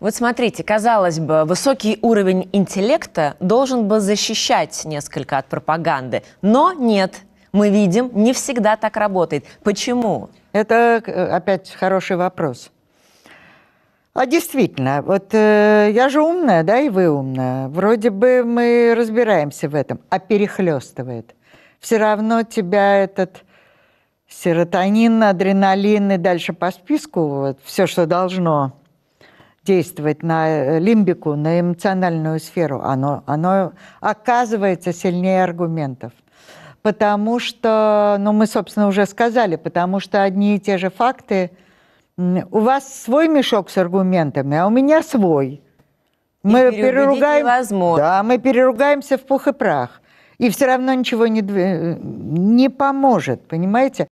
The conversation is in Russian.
Вот смотрите, казалось бы, высокий уровень интеллекта должен бы защищать несколько от пропаганды, но нет, мы видим, не всегда так работает. Почему? Это э, опять хороший вопрос. А действительно, вот э, я же умная, да, и вы умная. Вроде бы мы разбираемся в этом, а перехлестывает. Все равно тебя этот серотонин, адреналин и дальше по списку, вот все, что должно действовать на э, лимбику, на эмоциональную сферу, оно, оно оказывается сильнее аргументов. Потому что, ну мы, собственно, уже сказали, потому что одни и те же факты, у вас свой мешок с аргументами, а у меня свой. Мы переругаем, невозможно. Да, мы переругаемся в пух и прах. И все равно ничего не, э, не поможет, понимаете?